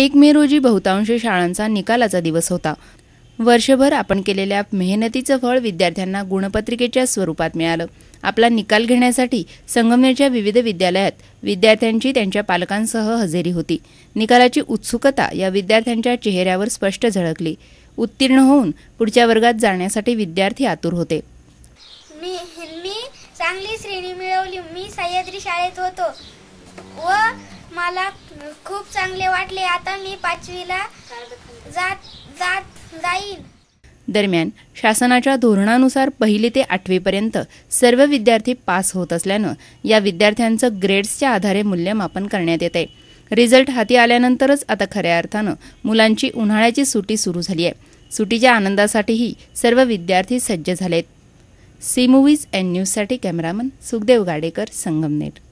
एक मे रोजी बहुतांश शाळांचा निकालाचा दिवस होता वर्षभर आपण केलेल्या मेहनतीचं फळ विद्यार्थ्यांना गुणपत्रिकेच्या स्वरूपात मिळालं आपला निकाल घेण्यासाठी संगमनेरच्या विविध विद्यालयात विद्यार्थ्यांची त्यांच्या पालकांसह हजेरी होती निकालाची उत्सुकता या विद्यार्थ्यांच्या चेहऱ्यावर स्पष्ट झळकली उत्तीर्ण होऊन पुढच्या वर्गात जाण्यासाठी विद्यार्थी आतुर होते मी मी चांगली श्रेणी मिळवली मी सह्याद्री शाळेत होतो व मला खूप चांगले वाटले आता मी पाचवीला जात जात जाईल दरम्यान शासनाच्या धोरणानुसार पहिले ते आठवीपर्यंत सर्व विद्यार्थी पास होत असल्यानं या विद्यार्थ्यांचं ग्रेड्सच्या आधारे मूल्यमापन करण्यात येत आहे रिझल्ट हाती आल्यानंतरच आता खऱ्या अर्थानं मुलांची उन्हाळ्याची सुटी सुरू झाली आहे सुटीच्या आनंदासाठीही सर्व विद्यार्थी सज्ज झालेत सी मूव्हीज अँड न्यूजसाठी कॅमेरामन सुखदेव गाडेकर संगमनेर